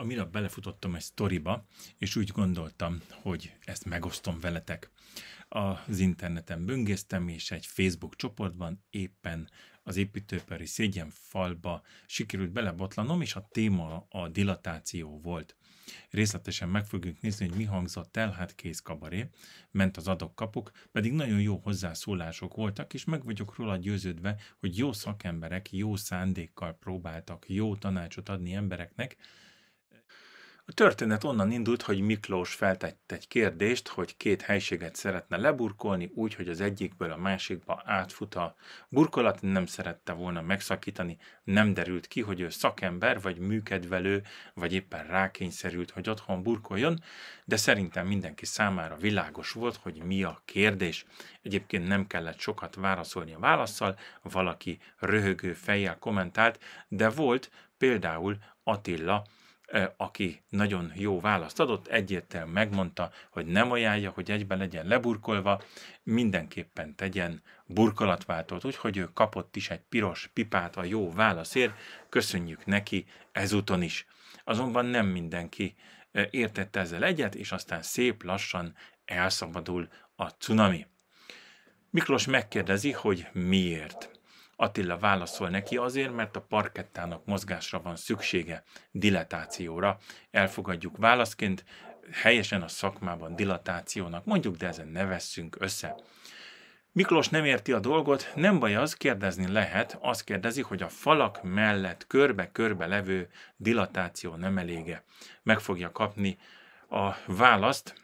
a minap belefutottam egy sztoriba, és úgy gondoltam, hogy ezt megosztom veletek. Az interneten böngésztem, és egy Facebook csoportban éppen az építőipari szégyen falba sikerült belebotlanom, és a téma a dilatáció volt. Részletesen meg fogjuk nézni, hogy mi hangzott el, hát kabaré, ment az kapuk, pedig nagyon jó hozzászólások voltak, és meg vagyok róla győződve, hogy jó szakemberek jó szándékkal próbáltak jó tanácsot adni embereknek, a történet onnan indult, hogy Miklós feltett egy kérdést, hogy két helységet szeretne leburkolni úgy, hogy az egyikből a másikba átfut a burkolat, nem szerette volna megszakítani, nem derült ki, hogy ő szakember, vagy műkedvelő, vagy éppen rákényszerült, hogy otthon burkoljon, de szerintem mindenki számára világos volt, hogy mi a kérdés. Egyébként nem kellett sokat válaszolni a válaszsal, valaki röhögő fejjel kommentált, de volt például Attila, aki nagyon jó választ adott, egyértelműen megmondta, hogy nem ajánlja, hogy egyben legyen leburkolva, mindenképpen tegyen burkolatváltót, úgyhogy ő kapott is egy piros pipát a jó válaszért, köszönjük neki ezúton is. Azonban nem mindenki értette ezzel egyet, és aztán szép lassan elszabadul a cunami. Miklós megkérdezi, hogy miért. Attila válaszol neki azért, mert a parkettának mozgásra van szüksége, dilatációra. Elfogadjuk válaszként, helyesen a szakmában dilatációnak mondjuk, de ezen ne vesszünk össze. Miklós nem érti a dolgot, nem baj az, kérdezni lehet, azt kérdezi, hogy a falak mellett körbe-körbe levő dilatáció nem elége. Meg fogja kapni a választ,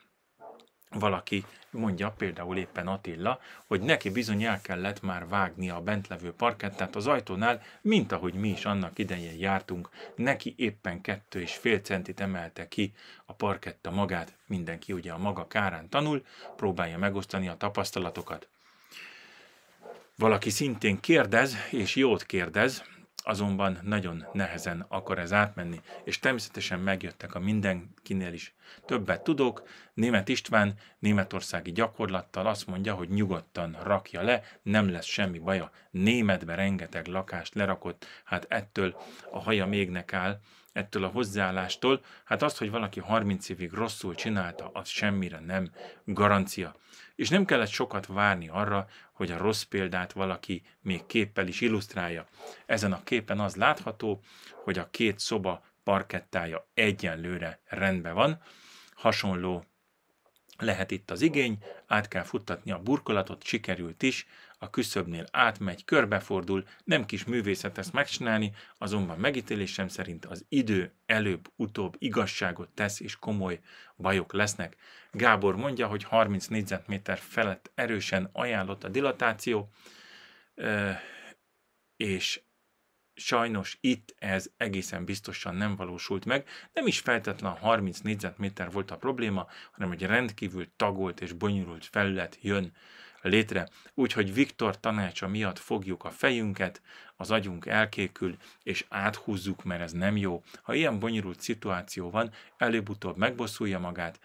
valaki mondja, például éppen Attila, hogy neki bizony el kellett már vágni a bentlevő parkettát az ajtónál, mint ahogy mi is annak idején jártunk, neki éppen kettő és fél centit emelte ki a parketta magát, mindenki ugye a maga kárán tanul, próbálja megosztani a tapasztalatokat. Valaki szintén kérdez, és jót kérdez, azonban nagyon nehezen akar ez átmenni, és természetesen megjöttek a mindenkinél is. Többet tudok, német István németországi gyakorlattal azt mondja, hogy nyugodtan rakja le, nem lesz semmi baja. Németbe rengeteg lakást lerakott, hát ettől a haja mégnek áll, ettől a hozzáállástól, hát azt, hogy valaki 30 évig rosszul csinálta, az semmire nem garancia és nem kellett sokat várni arra, hogy a rossz példát valaki még képpel is illusztrálja. Ezen a képen az látható, hogy a két szoba parkettája egyenlőre rendben van, hasonló lehet itt az igény, át kell futtatni a burkolatot, sikerült is, a küszöbnél átmegy, körbefordul, nem kis művészet ezt megcsinálni, azonban megítélésem szerint az idő előbb-utóbb igazságot tesz, és komoly bajok lesznek. Gábor mondja, hogy 30 négyzetméter felett erősen ajánlott a dilatáció, és Sajnos itt ez egészen biztosan nem valósult meg, nem is feltétlen 30 négyzetméter volt a probléma, hanem egy rendkívül tagolt és bonyolult felület jön létre. Úgyhogy Viktor tanácsa miatt fogjuk a fejünket, az agyunk elkékül, és áthúzzuk, mert ez nem jó. Ha ilyen bonyolult szituáció van, előbb-utóbb megbosszulja magát,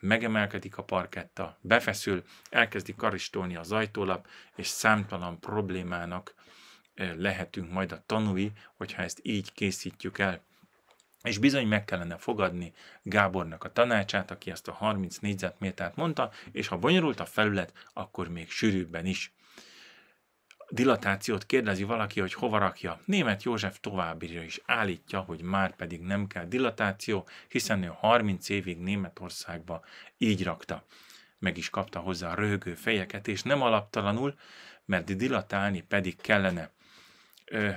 megemelkedik a parketta, befeszül, elkezdi karistolni az ajtólap, és számtalan problémának lehetünk majd a tanúi, hogyha ezt így készítjük el. És bizony meg kellene fogadni Gábornak a tanácsát, aki ezt a 30 négyzetmétert mondta, és ha bonyolult a felület, akkor még sűrűbben is. Dilatációt kérdezi valaki, hogy hova rakja. Német József továbbira is állítja, hogy már pedig nem kell dilatáció, hiszen ő 30 évig Németországba így rakta. Meg is kapta hozzá a röhögő fejeket, és nem alaptalanul, mert dilatálni pedig kellene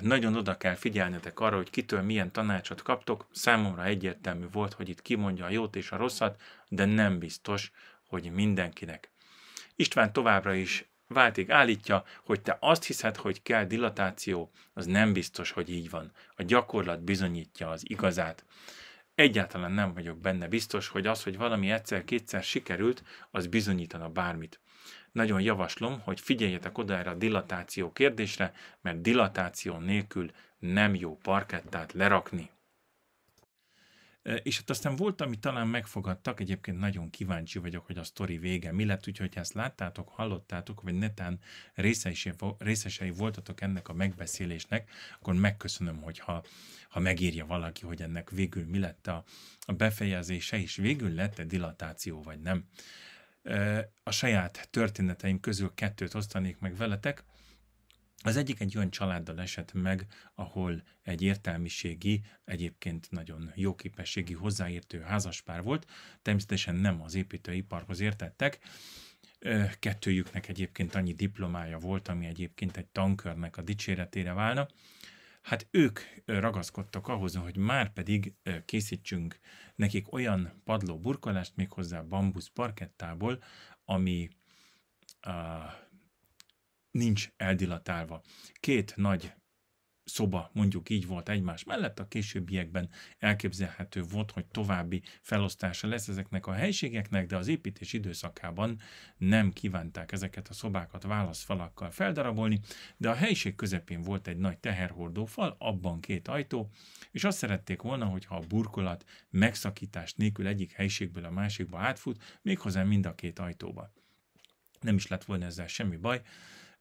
nagyon oda kell figyelnetek arra, hogy kitől milyen tanácsot kaptok. Számomra egyértelmű volt, hogy itt kimondja a jót és a rosszat, de nem biztos, hogy mindenkinek. István továbbra is váltig állítja, hogy te azt hiszed, hogy kell dilatáció, az nem biztos, hogy így van. A gyakorlat bizonyítja az igazát. Egyáltalán nem vagyok benne biztos, hogy az, hogy valami egyszer-kétszer sikerült, az bizonyítana bármit. Nagyon javaslom, hogy figyeljetek oda erre a dilatáció kérdésre, mert dilatáció nélkül nem jó parkettát lerakni. És hát aztán volt, amit talán megfogadtak, egyébként nagyon kíváncsi vagyok, hogy a sztori vége mi lett, úgyhogy ha ezt láttátok, hallottátok, vagy netán részesei, részesei voltatok ennek a megbeszélésnek, akkor megköszönöm, hogyha ha megírja valaki, hogy ennek végül mi lett a, a befejezése, és végül lett-e dilatáció, vagy nem. A saját történeteim közül kettőt osztanék meg veletek. Az egyik egy olyan családdal esett meg, ahol egy értelmiségi, egyébként nagyon jó képességi hozzáértő házaspár volt, természetesen nem az építőiparhoz értettek, kettőjüknek egyébként annyi diplomája volt, ami egyébként egy tankörnek a dicséretére válna, hát ők ragaszkodtak ahhoz, hogy már pedig készítsünk nekik olyan padló burkolást, méghozzá bambusz parkettából, ami uh, nincs eldilatálva. Két nagy szoba mondjuk így volt egymás mellett, a későbbiekben elképzelhető volt, hogy további felosztása lesz ezeknek a helységeknek, de az építés időszakában nem kívánták ezeket a szobákat válaszfalakkal feldarabolni, de a helység közepén volt egy nagy teherhordó fal, abban két ajtó, és azt szerették volna, hogyha a burkolat megszakítás nélkül egyik helységből a másikba átfut, méghozzá mind a két ajtóba. Nem is lett volna ezzel semmi baj,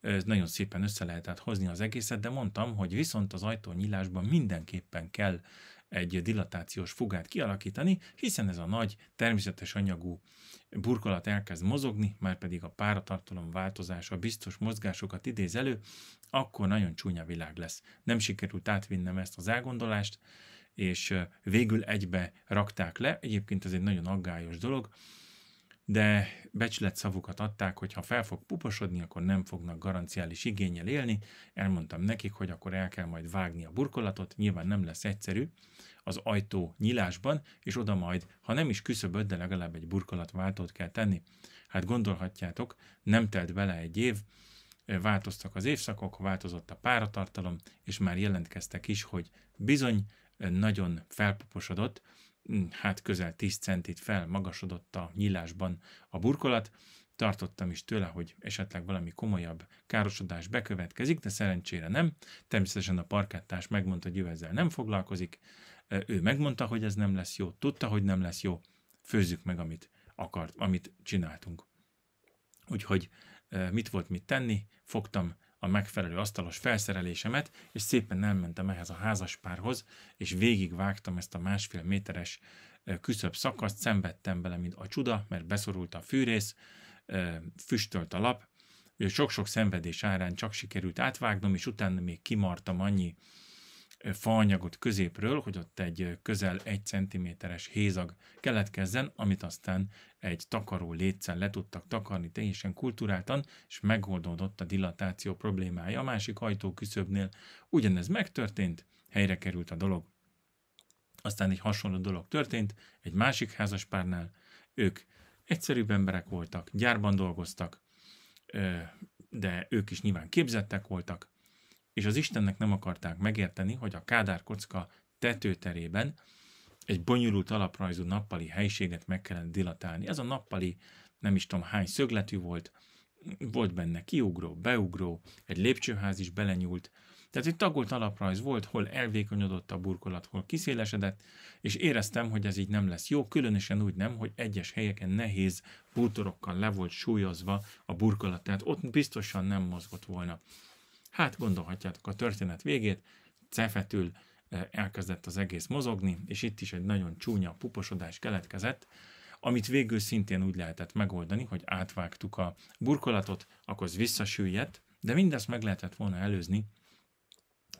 ez nagyon szépen össze lehetett hozni az egészet, de mondtam, hogy viszont az ajtónyílásban mindenképpen kell egy dilatációs fogát kialakítani, hiszen ez a nagy természetes anyagú burkolat elkezd mozogni, már pedig a páratartalom változása biztos mozgásokat idéz elő, akkor nagyon csúnya világ lesz. Nem sikerült átvinnem ezt az elgondolást, és végül egybe rakták le. Egyébként ez egy nagyon aggályos dolog, de becslet szavukat adták, hogy ha fel fog puposodni, akkor nem fognak garanciális igényel élni. Elmondtam nekik, hogy akkor el kell majd vágni a burkolatot, nyilván nem lesz egyszerű az ajtó nyílásban, és oda majd, ha nem is küszöböd, de legalább egy burkolatváltót kell tenni. Hát gondolhatjátok, nem telt bele egy év, változtak az évszakok, változott a páratartalom, és már jelentkeztek is, hogy bizony nagyon felpuposodott Mm, hát közel 10 centit felmagasodott a nyílásban a burkolat, tartottam is tőle, hogy esetleg valami komolyabb károsodás bekövetkezik, de szerencsére nem. Természetesen a parkettás megmondta, hogy ő ezzel nem foglalkozik. Ő megmondta, hogy ez nem lesz jó, tudta, hogy nem lesz jó. Főzzük meg, amit akart, amit csináltunk. Úgyhogy mit volt mit tenni, fogtam a megfelelő asztalos felszerelésemet, és szépen elmentem ehhez a házaspárhoz, és végigvágtam ezt a másfél méteres küszöbb szakaszt, szenvedtem bele, mint a csuda, mert beszorult a fűrész, füstölt a lap, sok-sok szenvedés árán csak sikerült átvágnom, és utána még kimartam annyi faanyagot középről, hogy ott egy közel egy centiméteres hézag keletkezzen, amit aztán egy takaró létszel le tudtak takarni teljesen kulturáltan, és megoldódott a dilatáció problémája. A másik hajtóküszöbnél ugyanez megtörtént, helyre került a dolog. Aztán egy hasonló dolog történt, egy másik házaspárnál ők egyszerűbb emberek voltak, gyárban dolgoztak, de ők is nyilván képzettek voltak, és az Istennek nem akarták megérteni, hogy a Kádár kocka tetőterében egy bonyolult alaprajzú nappali helységet meg kellett dilatálni. Ez a nappali nem is tudom hány szögletű volt, volt benne kiugró, beugró, egy lépcsőház is belenyúlt, tehát egy tagolt alaprajz volt, hol elvékonyodott a burkolat, hol kiszélesedett, és éreztem, hogy ez így nem lesz jó, különösen úgy nem, hogy egyes helyeken nehéz bútorokkal le volt súlyozva a burkolat, tehát ott biztosan nem mozgott volna. Hát gondolhatjátok a történet végét, cefetül eh, elkezdett az egész mozogni, és itt is egy nagyon csúnya puposodás keletkezett, amit végül szintén úgy lehetett megoldani, hogy átvágtuk a burkolatot, akkor visszasüllyedt, de mindezt meg lehetett volna előzni,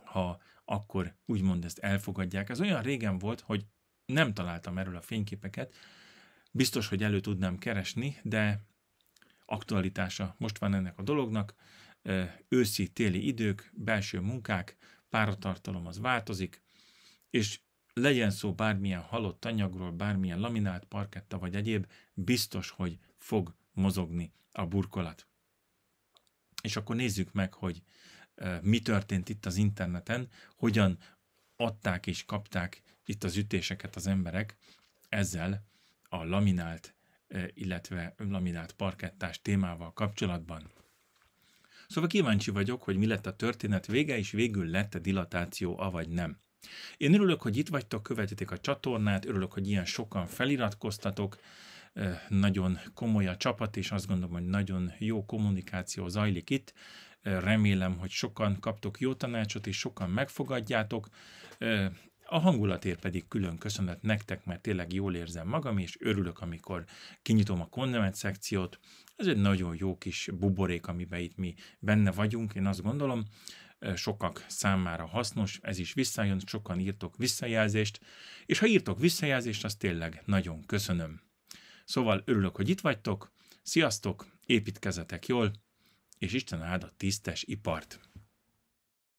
ha akkor úgymond ezt elfogadják. Ez olyan régen volt, hogy nem találtam erről a fényképeket, biztos, hogy elő tudnám keresni, de aktualitása most van ennek a dolognak, őszi-téli idők, belső munkák, páratartalom az változik, és legyen szó bármilyen halott anyagról, bármilyen laminált, parketta vagy egyéb, biztos, hogy fog mozogni a burkolat. És akkor nézzük meg, hogy mi történt itt az interneten, hogyan adták és kapták itt az ütéseket az emberek ezzel a laminált, illetve laminált parkettás témával kapcsolatban. Szóval kíváncsi vagyok, hogy mi lett a történet vége, és végül lett a dilatáció, avagy nem. Én örülök, hogy itt vagytok, követitek a csatornát, örülök, hogy ilyen sokan feliratkoztatok, nagyon komoly a csapat, és azt gondolom, hogy nagyon jó kommunikáció zajlik itt. Remélem, hogy sokan kaptok jó tanácsot, és sokan megfogadjátok. A hangulatért pedig külön köszönet nektek, mert tényleg jól érzem magam, és örülök, amikor kinyitom a kondemet szekciót, ez egy nagyon jó kis buborék, amiben itt mi benne vagyunk, én azt gondolom, sokak számára hasznos, ez is visszajön, sokan írtok visszajelzést, és ha írtok visszajelzést, azt tényleg nagyon köszönöm. Szóval örülök, hogy itt vagytok, sziasztok, építkezetek jól, és Isten áld a tisztes ipart!